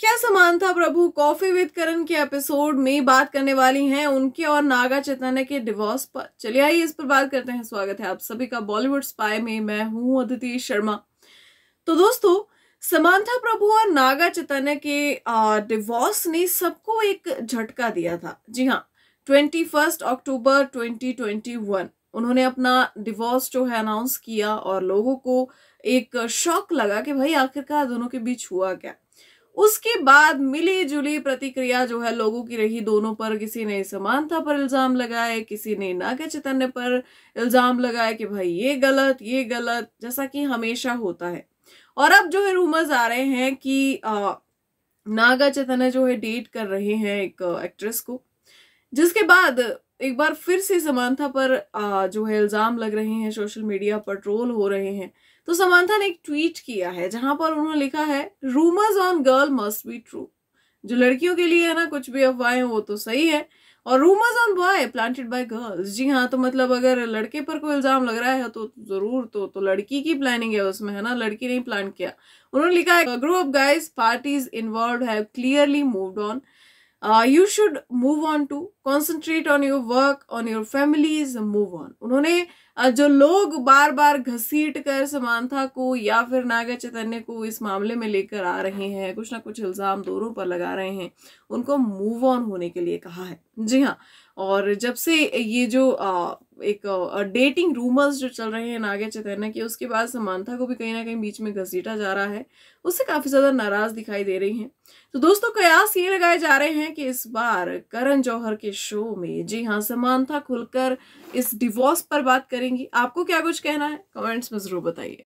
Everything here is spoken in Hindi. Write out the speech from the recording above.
क्या समानता प्रभु कॉफी विद करण के एपिसोड में बात करने वाली हैं उनके और नागा चैतन्य के डिवोर्स पर चलिए आइए इस पर बात करते हैं स्वागत है आप सभी का बॉलीवुड स्पाई में मैं हूं अदिति शर्मा तो दोस्तों समानता प्रभु और नागा चैतन्य के डिवोर्स ने सबको एक झटका दिया था जी हाँ twenty first October twenty twenty one उन्होंने अपना डिवोर्स जो है अनाउंस किया और लोगों को एक शॉक लगा कि भाई आखिरकार दोनों के बीच हुआ क्या उसके बाद मिली जुली प्रतिक्रिया जो है लोगों की रही दोनों पर किसी ने समानता पर इल्ज़ाम लगाए किसी ने नागा चैतन्य पर इल्ज़ाम लगाए कि भाई ये गलत ये गलत जैसा कि हमेशा होता है और अब जो है रूमर्स आ रहे हैं कि आ, नागा चैतन्य जो है डेट कर रहे हैं एक एक्ट्रेस को जिसके बाद एक बार फिर से समानता पर जो है इल्ज़ाम लग रहे हैं सोशल मीडिया पर ट्रोल हो रहे हैं तो समानता ने एक ट्वीट किया है जहां पर उन्होंने लिखा है rumours on girl must be true जो लड़कियों के लिए है ना कुछ भी अफवाहें वो तो सही है और rumours on boy planted by girls जी हाँ तो मतलब अगर लड़के पर कोई इल्ज़ाम लग रहा है तो ज़रूर तो तो लड़की की प्लानिंग है उसमें है ना लड़की ने प्लान किया उन्होंने लिखा है group of guys parties involve have clearly moved on Uh, you should move on to concentrate on your work on your families and move on जो लोग बार बार घसीट कर समानता को या फिर नागा चैतन्य को इस मामले में लेकर आ रहे हैं कुछ ना कुछ इल्ज़ाम दोनों पर लगा रहे हैं उनको मूव ऑन होने के लिए कहा है जी हाँ और जब से ये जो आ, एक आ, डेटिंग रूमर्स जो चल रहे हैं नागे चैतन्य के उसके बाद समानता को भी कहीं ना कहीं बीच में घसीटा जा रहा है उससे काफ़ी ज़्यादा नाराज़ दिखाई दे रही हैं तो दोस्तों कयास ये लगाए जा रहे हैं कि इस बार करण जौहर के शो में जी हाँ समानता खुलकर इस डिवोर्स पर बात करें करेंगी आपको क्या कुछ कहना है कमेंट्स में ज़रूर बताइए